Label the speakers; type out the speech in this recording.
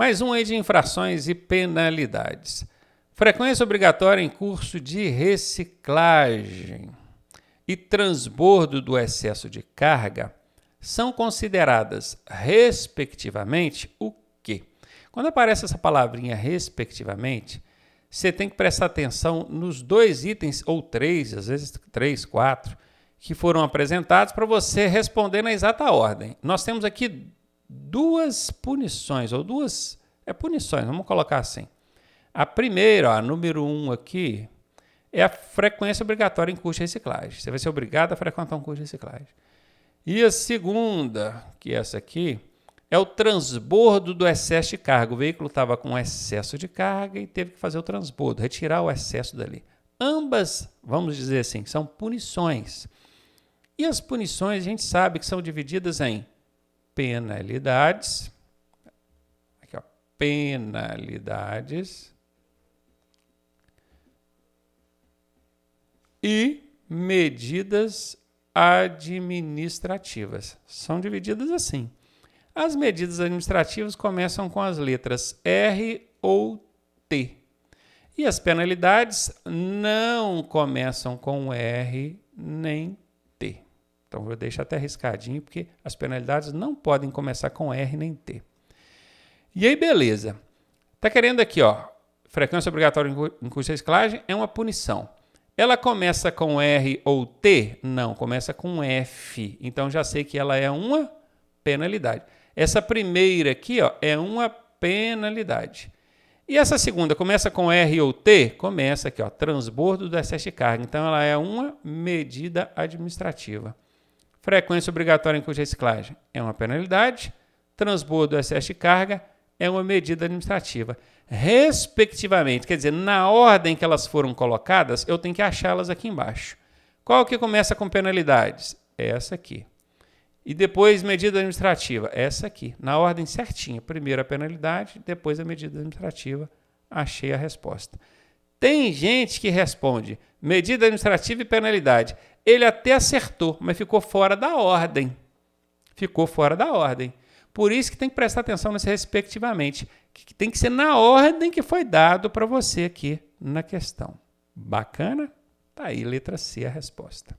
Speaker 1: Mais um aí de infrações e penalidades. Frequência obrigatória em curso de reciclagem e transbordo do excesso de carga são consideradas, respectivamente, o quê? Quando aparece essa palavrinha respectivamente, você tem que prestar atenção nos dois itens, ou três, às vezes três, quatro, que foram apresentados para você responder na exata ordem. Nós temos aqui duas punições, ou duas. É punições, vamos colocar assim. A primeira, a número um aqui, é a frequência obrigatória em curso de reciclagem. Você vai ser obrigado a frequentar um curso de reciclagem. E a segunda, que é essa aqui, é o transbordo do excesso de carga. O veículo estava com excesso de carga e teve que fazer o transbordo, retirar o excesso dali. Ambas, vamos dizer assim, são punições. E as punições a gente sabe que são divididas em penalidades. Aqui, ó, penalidades. E medidas administrativas. São divididas assim. As medidas administrativas começam com as letras R ou T. E as penalidades não começam com R nem T. Então eu deixo até riscadinho, porque as penalidades não podem começar com R nem T. E aí, beleza. Tá querendo aqui, ó. Frequência obrigatória em curso de reciclagem é uma punição. Ela começa com R ou T? Não, começa com F. Então já sei que ela é uma penalidade. Essa primeira aqui ó, é uma penalidade. E essa segunda começa com R ou T? Começa aqui, ó, transbordo do excesso de carga. Então ela é uma medida administrativa. Frequência obrigatória em cuja reciclagem é uma penalidade. Transbordo ou excesso de carga é uma medida administrativa. Respectivamente, quer dizer, na ordem que elas foram colocadas, eu tenho que achá-las aqui embaixo. Qual que começa com penalidades? Essa aqui. E depois medida administrativa, essa aqui, na ordem certinha. Primeiro a penalidade, depois a medida administrativa. Achei a resposta. Tem gente que responde medida administrativa e penalidade. Ele até acertou, mas ficou fora da ordem. Ficou fora da ordem. Por isso que tem que prestar atenção nesse respectivamente, que tem que ser na ordem que foi dado para você aqui na questão. Bacana? Tá aí, letra C a resposta.